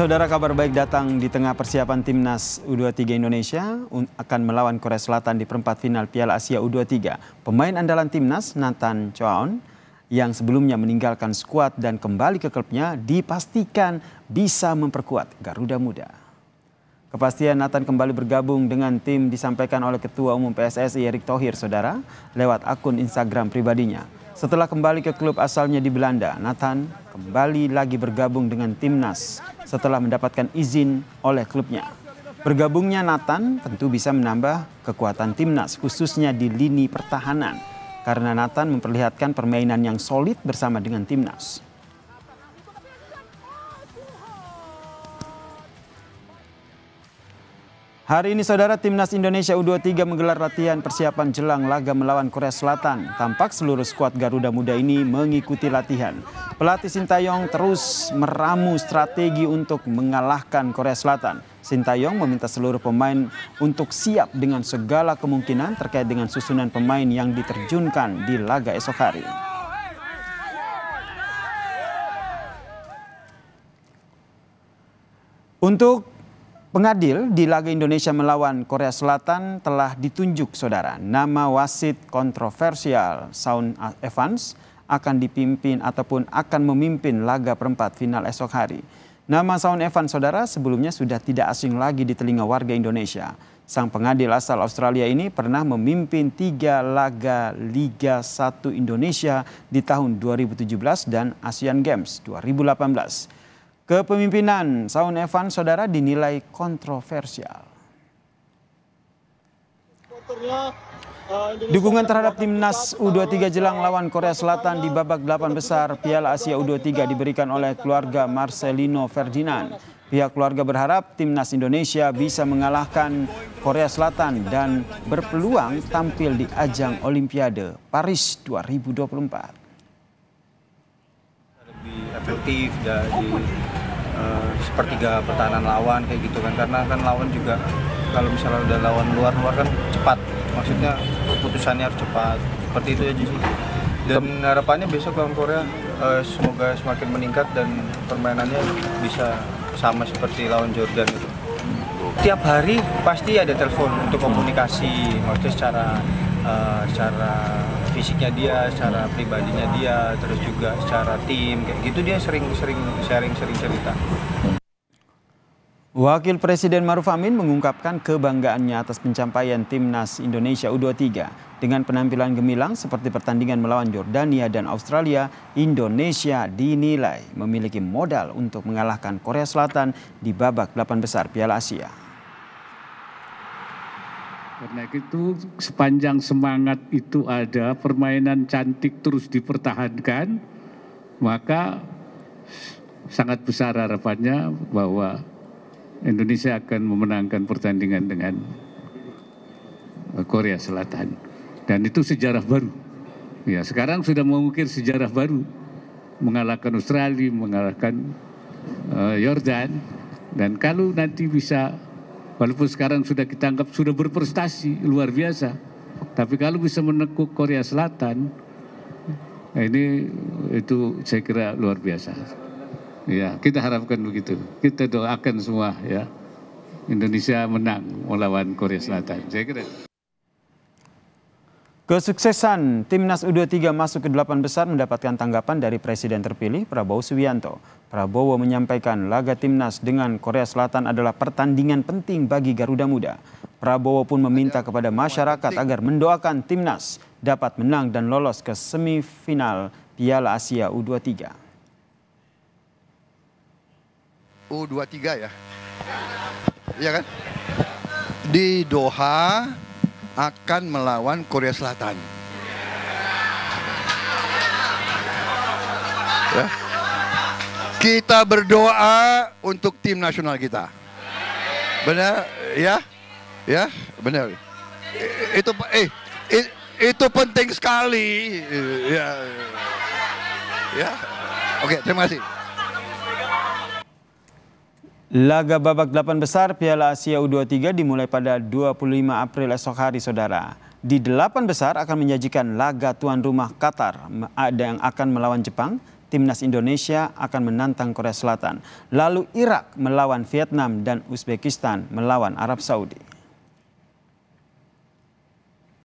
Saudara kabar baik datang di tengah persiapan timnas U23 Indonesia akan melawan Korea Selatan di perempat final Piala Asia U23. Pemain andalan timnas Nathan Chowon yang sebelumnya meninggalkan skuad dan kembali ke klubnya dipastikan bisa memperkuat Garuda Muda. Kepastian Nathan kembali bergabung dengan tim disampaikan oleh Ketua Umum PSSI Erick Thohir, saudara, lewat akun Instagram pribadinya. Setelah kembali ke klub asalnya di Belanda, Nathan kembali lagi bergabung dengan timnas setelah mendapatkan izin oleh klubnya. Bergabungnya Nathan tentu bisa menambah kekuatan timnas khususnya di lini pertahanan karena Nathan memperlihatkan permainan yang solid bersama dengan timnas. Hari ini saudara timnas Indonesia U23 menggelar latihan persiapan jelang laga melawan Korea Selatan. Tampak seluruh skuad Garuda Muda ini mengikuti latihan. Pelatih Sintayong terus meramu strategi untuk mengalahkan Korea Selatan. Sintayong meminta seluruh pemain untuk siap dengan segala kemungkinan terkait dengan susunan pemain yang diterjunkan di laga esok hari. Untuk Pengadil di laga Indonesia melawan Korea Selatan telah ditunjuk saudara. Nama wasit kontroversial Saun Evans akan dipimpin ataupun akan memimpin laga perempat final esok hari. Nama Saun Evans saudara sebelumnya sudah tidak asing lagi di telinga warga Indonesia. Sang pengadil asal Australia ini pernah memimpin tiga laga Liga 1 Indonesia di tahun 2017 dan Asian Games 2018. Kepemimpinan Saun Evan saudara dinilai kontroversial. Dukungan terhadap timnas U23 jelang lawan Korea Selatan di babak delapan besar Piala Asia U23 diberikan oleh keluarga Marcelino Ferdinand. Pihak keluarga berharap timnas Indonesia bisa mengalahkan Korea Selatan dan berpeluang tampil di ajang Olimpiade Paris 2024. Lebih efektif dan Eh, sepertiga pertahanan lawan kayak gitu kan karena kan lawan juga kalau misalnya udah lawan luar luar kan cepat maksudnya keputusannya harus cepat seperti itu ya jadi dan harapannya besok lawan Korea uh, semoga semakin meningkat dan permainannya bisa sama seperti lawan Jordan itu tiap hari pasti ada telepon untuk komunikasi maksudnya secara Eh, secara fisiknya dia, secara pribadinya dia, terus juga secara tim kayak gitu dia sering-sering sharing-sering cerita. Wakil Presiden Maruf Amin mengungkapkan kebanggaannya atas pencapaian timnas Indonesia U23 dengan penampilan gemilang seperti pertandingan melawan Jordania dan Australia. Indonesia dinilai memiliki modal untuk mengalahkan Korea Selatan di babak delapan besar Piala Asia. Karena itu sepanjang semangat itu ada, permainan cantik terus dipertahankan, maka sangat besar harapannya bahwa Indonesia akan memenangkan pertandingan dengan Korea Selatan. Dan itu sejarah baru. Ya, sekarang sudah mengukir sejarah baru. Mengalahkan Australia, mengalahkan uh, eh, Yordan. Dan kalau nanti bisa Walaupun sekarang sudah kita anggap sudah berprestasi luar biasa. Tapi kalau bisa menekuk Korea Selatan, nah ini itu saya kira luar biasa. Ya, kita harapkan begitu. Kita doakan semua ya. Indonesia menang melawan Korea Selatan. Saya kira Kesuksesan Timnas U23 masuk ke delapan besar mendapatkan tanggapan dari Presiden terpilih Prabowo Subianto. Prabowo menyampaikan laga Timnas dengan Korea Selatan adalah pertandingan penting bagi Garuda Muda. Prabowo pun meminta kepada masyarakat agar mendoakan Timnas dapat menang dan lolos ke semifinal Piala Asia U23. U23 ya? Iya kan? Di Doha akan melawan Korea Selatan. Ya. Kita berdoa untuk tim nasional kita. Benar, ya, ya, benar. Itu, eh, itu penting sekali. Ya, ya. Oke, terima kasih. Laga babak 8 besar Piala Asia U23 dimulai pada 25 April esok hari, Saudara. Di delapan besar akan menyajikan laga tuan rumah Qatar yang akan melawan Jepang, timnas Indonesia akan menantang Korea Selatan, lalu Irak melawan Vietnam dan Uzbekistan melawan Arab Saudi.